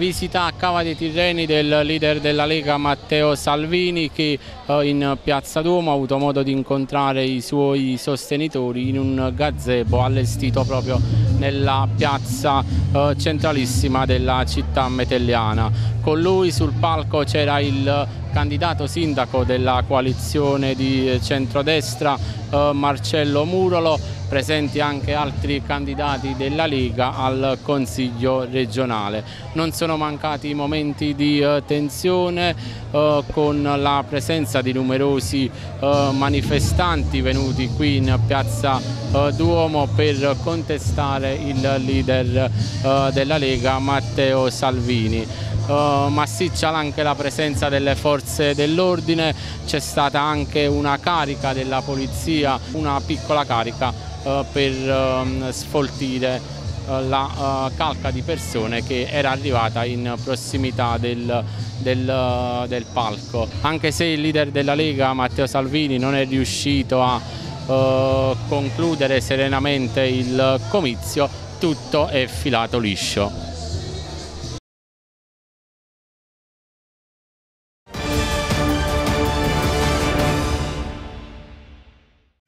visita a Cava dei Tirreni del leader della Lega Matteo Salvini che eh, in Piazza Duomo ha avuto modo di incontrare i suoi sostenitori in un gazebo allestito proprio nella piazza eh, centralissima della città metelliana. Con lui sul palco c'era il candidato sindaco della coalizione di centrodestra eh, Marcello Murolo, presenti anche altri candidati della Lega al Consiglio regionale. Non sono mancati momenti di eh, tensione eh, con la presenza di numerosi eh, manifestanti venuti qui in piazza Duomo per contestare il leader della Lega Matteo Salvini. Eh, massiccia anche la presenza delle forze dell'ordine, c'è stata anche una carica della polizia, una piccola carica eh, per ehm, sfoltire eh, la calca di persone che era arrivata in prossimità del, del, del palco. Anche se il leader della Lega Matteo Salvini non è riuscito a concludere serenamente il comizio, tutto è filato liscio.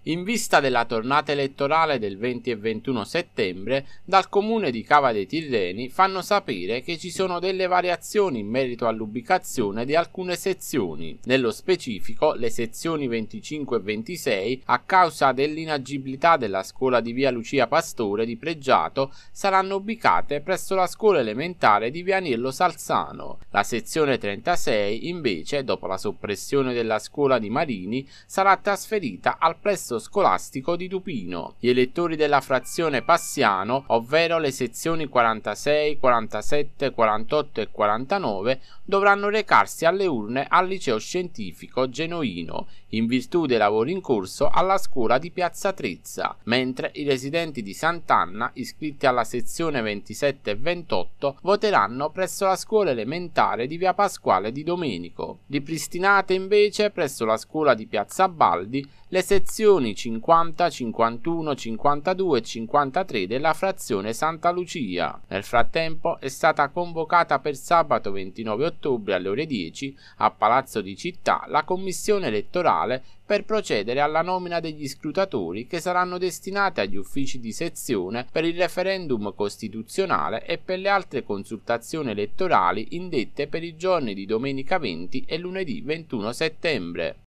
in vista della tornata elettorale del 20 e 21 settembre, dal comune di Cava dei Tirreni fanno sapere che ci sono delle variazioni in merito all'ubicazione di alcune sezioni, nello specifico le sezioni 25 e 26 a causa dell'inagibilità della scuola di via Lucia Pastore di Pregiato saranno ubicate presso la scuola elementare di Vianello Salzano. La sezione 36 invece, dopo la soppressione della scuola di Marini, sarà trasferita al presso palazzo scolastico di Tupino. Gli elettori della frazione Passiano, ovvero le sezioni 46, 47, 48 e 49, dovranno recarsi alle urne al liceo scientifico genoino in virtù dei lavori in corso alla scuola di Piazza Trezza, mentre i residenti di Sant'Anna, iscritti alla sezione 27 e 28, voteranno presso la scuola elementare di Via Pasquale di Domenico. Ripristinate invece presso la scuola di Piazza Baldi le sezioni 50, 51, 52 e 53 della frazione Santa Lucia. Nel frattempo è stata convocata per sabato 29 ottobre alle ore 10 a Palazzo di Città la commissione elettorale locale per procedere alla nomina degli scrutatori che saranno destinati agli uffici di sezione per il referendum costituzionale e per le altre consultazioni elettorali indette per i giorni di domenica 20 e lunedì 21 settembre.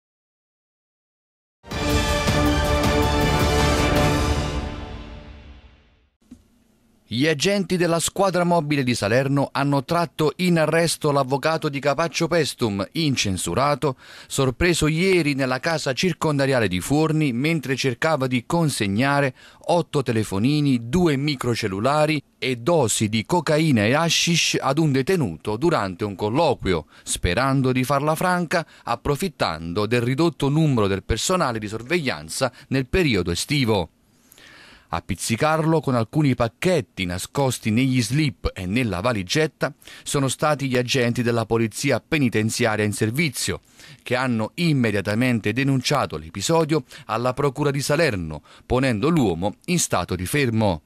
Gli agenti della squadra mobile di Salerno hanno tratto in arresto l'avvocato di Capaccio Pestum, incensurato, sorpreso ieri nella casa circondariale di Forni mentre cercava di consegnare otto telefonini, due microcellulari e dosi di cocaina e hashish ad un detenuto durante un colloquio, sperando di farla franca approfittando del ridotto numero del personale di sorveglianza nel periodo estivo. A pizzicarlo con alcuni pacchetti nascosti negli slip e nella valigetta sono stati gli agenti della polizia penitenziaria in servizio, che hanno immediatamente denunciato l'episodio alla Procura di Salerno, ponendo l'uomo in stato di fermo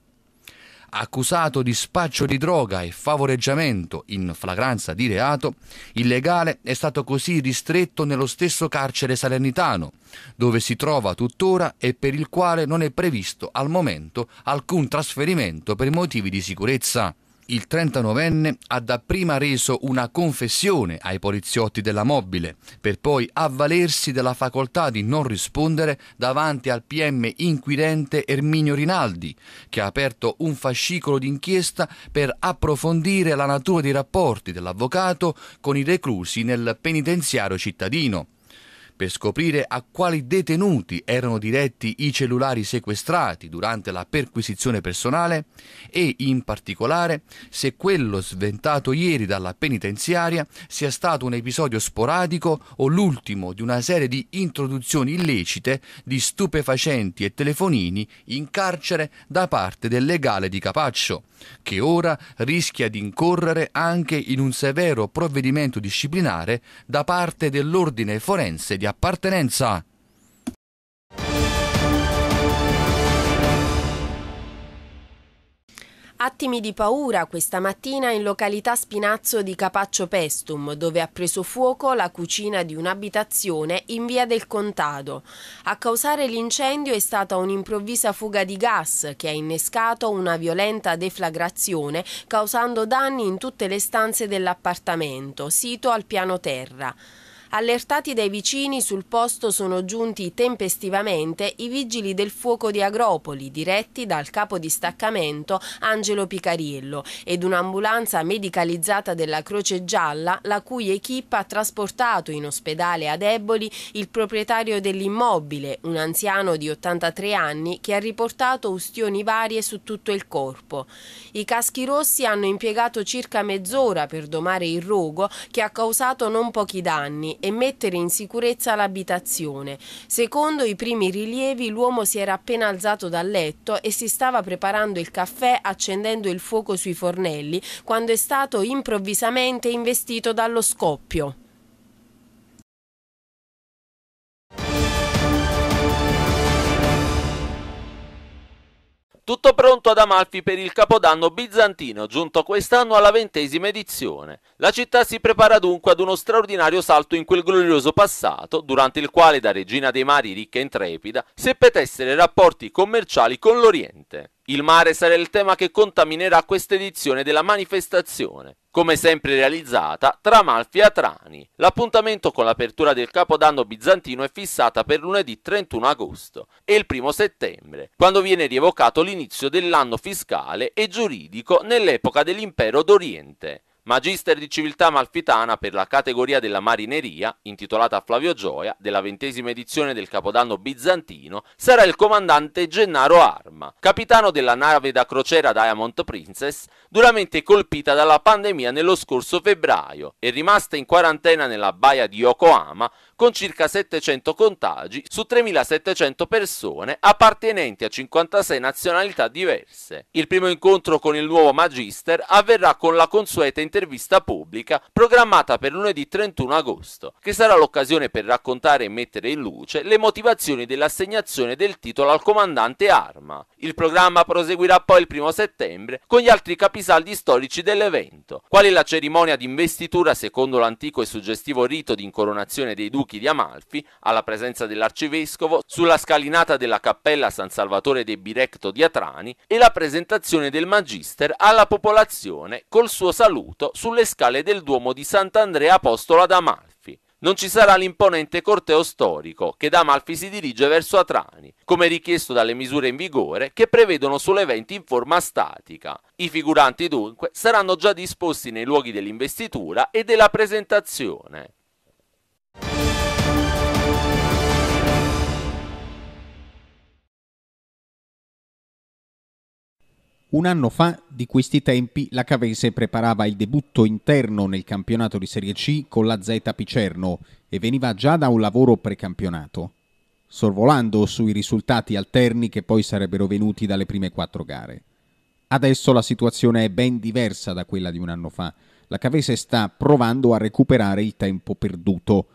accusato di spaccio di droga e favoreggiamento in flagranza di reato, il legale è stato così ristretto nello stesso carcere salernitano, dove si trova tuttora e per il quale non è previsto al momento alcun trasferimento per motivi di sicurezza il 39enne ha dapprima reso una confessione ai poliziotti della mobile, per poi avvalersi della facoltà di non rispondere davanti al PM inquirente Erminio Rinaldi, che ha aperto un fascicolo d'inchiesta per approfondire la natura dei rapporti dell'avvocato con i reclusi nel penitenziario cittadino per scoprire a quali detenuti erano diretti i cellulari sequestrati durante la perquisizione personale e in particolare se quello sventato ieri dalla penitenziaria sia stato un episodio sporadico o l'ultimo di una serie di introduzioni illecite di stupefacenti e telefonini in carcere da parte del legale di Capaccio, che ora rischia di incorrere anche in un severo provvedimento disciplinare da parte dell'ordine forense di appartenenza. Attimi di paura questa mattina in località Spinazzo di Capaccio Pestum, dove ha preso fuoco la cucina di un'abitazione in via del Contado. A causare l'incendio è stata un'improvvisa fuga di gas che ha innescato una violenta deflagrazione, causando danni in tutte le stanze dell'appartamento, sito al piano terra. Allertati dai vicini, sul posto sono giunti tempestivamente i vigili del fuoco di Agropoli, diretti dal capo di staccamento Angelo Picariello, ed un'ambulanza medicalizzata della Croce Gialla, la cui equip ha trasportato in ospedale ad Eboli il proprietario dell'immobile, un anziano di 83 anni che ha riportato ustioni varie su tutto il corpo. I caschi rossi hanno impiegato circa mezz'ora per domare il rogo che ha causato non pochi danni e mettere in sicurezza l'abitazione. Secondo i primi rilievi l'uomo si era appena alzato dal letto e si stava preparando il caffè accendendo il fuoco sui fornelli quando è stato improvvisamente investito dallo scoppio. Tutto pronto ad Amalfi per il Capodanno bizantino, giunto quest'anno alla ventesima edizione. La città si prepara dunque ad uno straordinario salto in quel glorioso passato, durante il quale da regina dei mari ricca e intrepida seppe tessere rapporti commerciali con l'Oriente. Il mare sarà il tema che contaminerà questa edizione della manifestazione, come sempre realizzata tra Malfi e Atrani. L'appuntamento con l'apertura del Capodanno bizantino è fissata per lunedì 31 agosto e il 1 settembre, quando viene rievocato l'inizio dell'anno fiscale e giuridico nell'epoca dell'impero d'Oriente. Magister di civiltà malfitana per la categoria della marineria, intitolata a Flavio Gioia, della ventesima edizione del Capodanno bizantino, sarà il comandante Gennaro Arma, capitano della nave da crociera Diamond Princess, duramente colpita dalla pandemia nello scorso febbraio e rimasta in quarantena nella baia di Yokohama con circa 700 contagi su 3.700 persone appartenenti a 56 nazionalità diverse. Il primo incontro con il nuovo Magister avverrà con la consueta intervista pubblica programmata per lunedì 31 agosto, che sarà l'occasione per raccontare e mettere in luce le motivazioni dell'assegnazione del titolo al comandante Arma. Il programma proseguirà poi il 1 settembre con gli altri capisaldi storici dell'evento, quali la cerimonia di investitura secondo l'antico e suggestivo rito di incoronazione dei duchi Buchi di Amalfi, alla presenza dell'arcivescovo, sulla scalinata della cappella San Salvatore de Birecto di Atrani e la presentazione del Magister alla popolazione col suo saluto sulle scale del Duomo di Sant'Andrea Apostolo ad Amalfi. Non ci sarà l'imponente corteo storico che da Amalfi si dirige verso Atrani, come richiesto dalle misure in vigore che prevedono solo eventi in forma statica. I figuranti dunque saranno già disposti nei luoghi dell'investitura e della presentazione. Un anno fa, di questi tempi, la Cavese preparava il debutto interno nel campionato di Serie C con la Z Picerno e veniva già da un lavoro precampionato, sorvolando sui risultati alterni che poi sarebbero venuti dalle prime quattro gare. Adesso la situazione è ben diversa da quella di un anno fa. La Cavese sta provando a recuperare il tempo perduto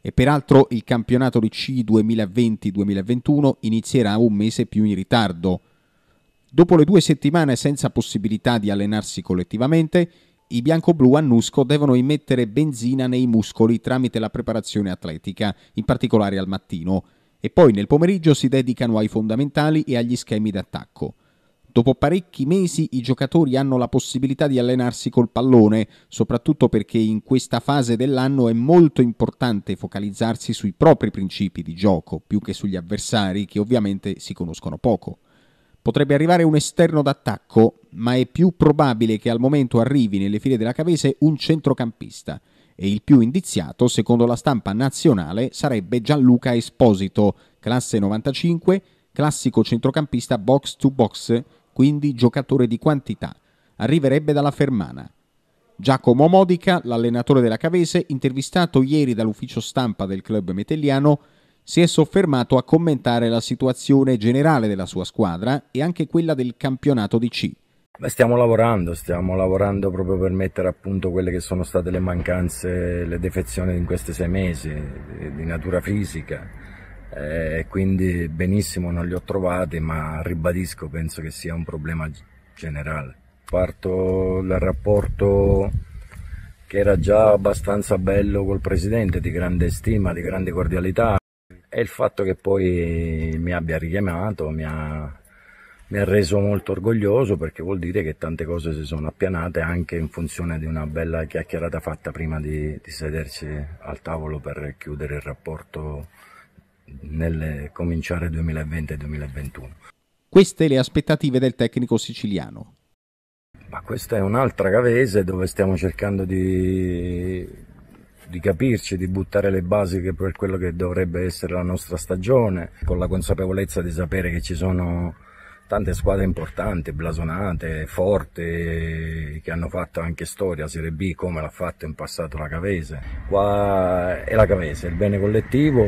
e peraltro il campionato di C 2020-2021 inizierà un mese più in ritardo Dopo le due settimane senza possibilità di allenarsi collettivamente, i bianco-blu a Nusco devono immettere benzina nei muscoli tramite la preparazione atletica, in particolare al mattino, e poi nel pomeriggio si dedicano ai fondamentali e agli schemi d'attacco. Dopo parecchi mesi i giocatori hanno la possibilità di allenarsi col pallone, soprattutto perché in questa fase dell'anno è molto importante focalizzarsi sui propri principi di gioco, più che sugli avversari che ovviamente si conoscono poco. Potrebbe arrivare un esterno d'attacco, ma è più probabile che al momento arrivi nelle file della Cavese un centrocampista e il più indiziato, secondo la stampa nazionale, sarebbe Gianluca Esposito, classe 95, classico centrocampista box to box, quindi giocatore di quantità. Arriverebbe dalla Fermana. Giacomo Modica, l'allenatore della Cavese, intervistato ieri dall'ufficio stampa del club metelliano, si è soffermato a commentare la situazione generale della sua squadra e anche quella del campionato di C. stiamo lavorando, stiamo lavorando proprio per mettere a punto quelle che sono state le mancanze, le defezioni in questi sei mesi di natura fisica. Eh, quindi benissimo non li ho trovati, ma ribadisco, penso che sia un problema generale. Parto dal rapporto che era già abbastanza bello col presidente, di grande stima, di grande cordialità, e il fatto che poi mi abbia richiamato mi ha, mi ha reso molto orgoglioso perché vuol dire che tante cose si sono appianate anche in funzione di una bella chiacchierata fatta prima di, di sederci al tavolo per chiudere il rapporto nel cominciare 2020-2021. Queste le aspettative del tecnico siciliano. Ma questa è un'altra cavese dove stiamo cercando di di capirci, di buttare le basi per quello che dovrebbe essere la nostra stagione, con la consapevolezza di sapere che ci sono tante squadre importanti, blasonate, forti, che hanno fatto anche storia, Serie B come l'ha fatto in passato la Cavese. Qua è la Cavese, il bene collettivo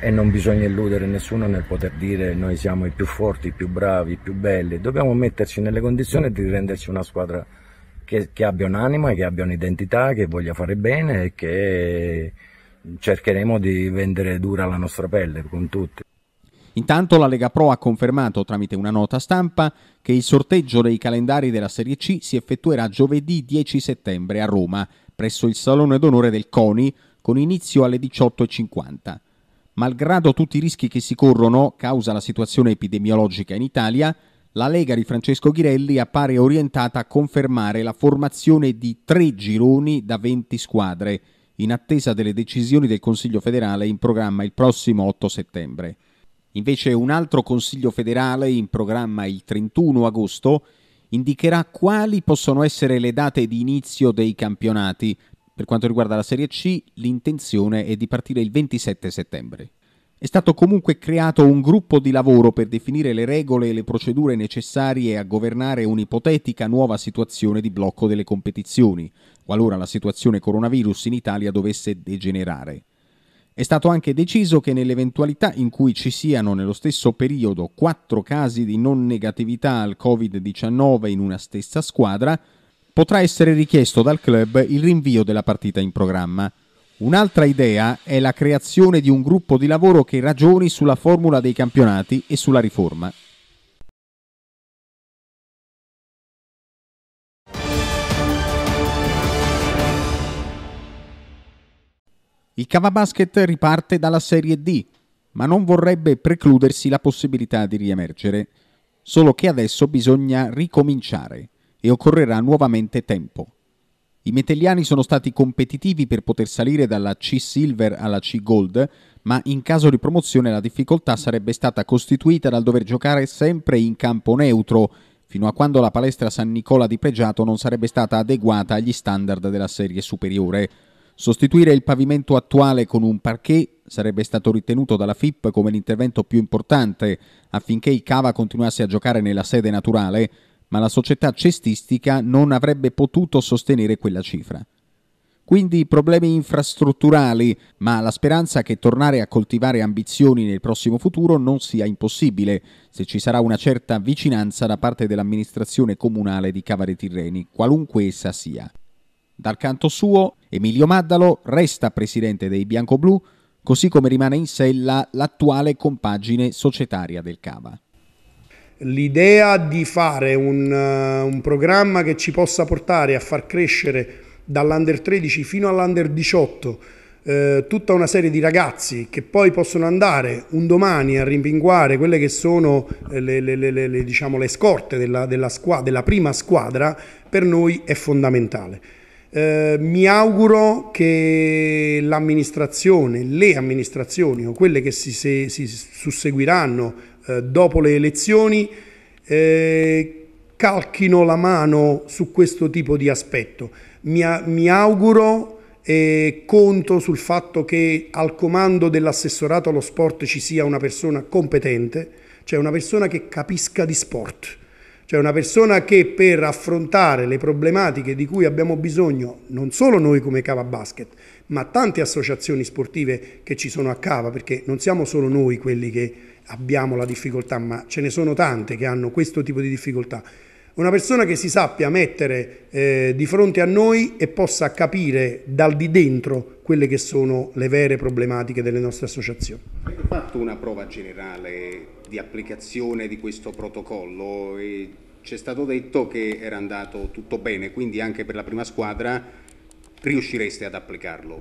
e non bisogna illudere nessuno nel poter dire noi siamo i più forti, i più bravi, i più belli. Dobbiamo metterci nelle condizioni di renderci una squadra che, che abbia un'anima, che abbia un'identità, che voglia fare bene e che cercheremo di vendere dura la nostra pelle con tutti. Intanto la Lega Pro ha confermato tramite una nota stampa che il sorteggio dei calendari della Serie C si effettuerà giovedì 10 settembre a Roma, presso il Salone d'Onore del CONI, con inizio alle 18.50. Malgrado tutti i rischi che si corrono causa la situazione epidemiologica in Italia, la Lega di Francesco Ghirelli appare orientata a confermare la formazione di tre gironi da 20 squadre, in attesa delle decisioni del Consiglio federale in programma il prossimo 8 settembre. Invece un altro Consiglio federale in programma il 31 agosto indicherà quali possono essere le date di inizio dei campionati. Per quanto riguarda la Serie C, l'intenzione è di partire il 27 settembre. È stato comunque creato un gruppo di lavoro per definire le regole e le procedure necessarie a governare un'ipotetica nuova situazione di blocco delle competizioni, qualora la situazione coronavirus in Italia dovesse degenerare. È stato anche deciso che nell'eventualità in cui ci siano nello stesso periodo quattro casi di non negatività al Covid-19 in una stessa squadra, potrà essere richiesto dal club il rinvio della partita in programma. Un'altra idea è la creazione di un gruppo di lavoro che ragioni sulla formula dei campionati e sulla riforma. Il Cavabasket riparte dalla Serie D, ma non vorrebbe precludersi la possibilità di riemergere, solo che adesso bisogna ricominciare e occorrerà nuovamente tempo. I metelliani sono stati competitivi per poter salire dalla C Silver alla C Gold, ma in caso di promozione la difficoltà sarebbe stata costituita dal dover giocare sempre in campo neutro, fino a quando la palestra San Nicola di Pregiato non sarebbe stata adeguata agli standard della serie superiore. Sostituire il pavimento attuale con un parquet sarebbe stato ritenuto dalla FIP come l'intervento più importante affinché il Cava continuasse a giocare nella sede naturale, ma la società cestistica non avrebbe potuto sostenere quella cifra. Quindi problemi infrastrutturali, ma la speranza che tornare a coltivare ambizioni nel prossimo futuro non sia impossibile, se ci sarà una certa vicinanza da parte dell'amministrazione comunale di Cavare Tirreni, qualunque essa sia. Dal canto suo, Emilio Maddalo resta presidente dei Biancoblu, così come rimane in sella l'attuale compagine societaria del Cava l'idea di fare un, uh, un, programma che ci possa portare a far crescere dall'under 13 fino all'under 18 uh, eh, tutta una serie di ragazzi che poi possono andare un domani a rimpinguare quelle che sono eh, le, le, le, le diciamo, scorte della, della, squadra, della prima squadra, per noi è fondamentale. Eh, mi auguro che l'amministrazione, le amministrazioni o quelle che si, si susseguiranno eh, dopo le elezioni eh, calchino la mano su questo tipo di aspetto. Mi, mi auguro e conto sul fatto che al comando dell'assessorato allo sport ci sia una persona competente, cioè una persona che capisca di sport cioè una persona che per affrontare le problematiche di cui abbiamo bisogno, non solo noi come Cava Basket, ma tante associazioni sportive che ci sono a Cava, perché non siamo solo noi quelli che abbiamo la difficoltà, ma ce ne sono tante che hanno questo tipo di difficoltà. Una persona che si sappia mettere eh, di fronte a noi e possa capire dal di dentro quelle che sono le vere problematiche delle nostre associazioni. Avete fatto una prova generale di applicazione di questo protocollo e ci è stato detto che era andato tutto bene, quindi anche per la prima squadra riuscireste ad applicarlo.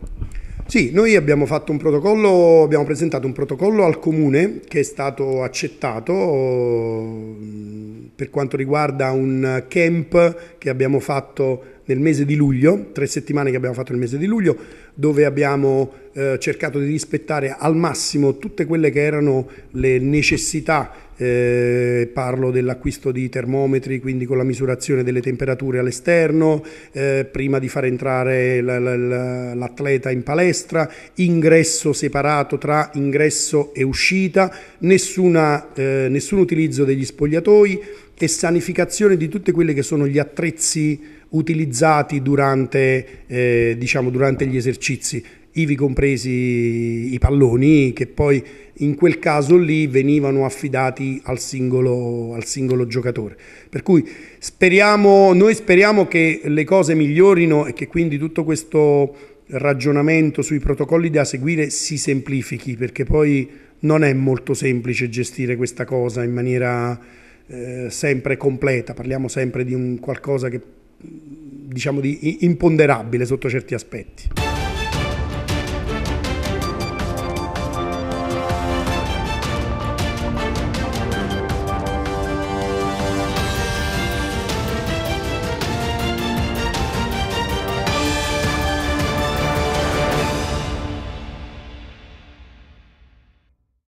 Sì, noi abbiamo, fatto un protocollo, abbiamo presentato un protocollo al comune che è stato accettato mm, per quanto riguarda un camp che abbiamo fatto nel mese di luglio, tre settimane che abbiamo fatto nel mese di luglio, dove abbiamo eh, cercato di rispettare al massimo tutte quelle che erano le necessità, eh, parlo dell'acquisto di termometri, quindi con la misurazione delle temperature all'esterno, eh, prima di far entrare l'atleta in palestra, ingresso separato tra ingresso e uscita, nessuna, eh, nessun utilizzo degli spogliatoi e sanificazione di tutti quelli che sono gli attrezzi utilizzati durante, eh, diciamo, durante gli esercizi ivi compresi i palloni che poi in quel caso lì venivano affidati al singolo, al singolo giocatore. Per cui speriamo, noi speriamo che le cose migliorino e che quindi tutto questo ragionamento sui protocolli da seguire si semplifichi perché poi non è molto semplice gestire questa cosa in maniera eh, sempre completa, parliamo sempre di un qualcosa che diciamo di imponderabile sotto certi aspetti.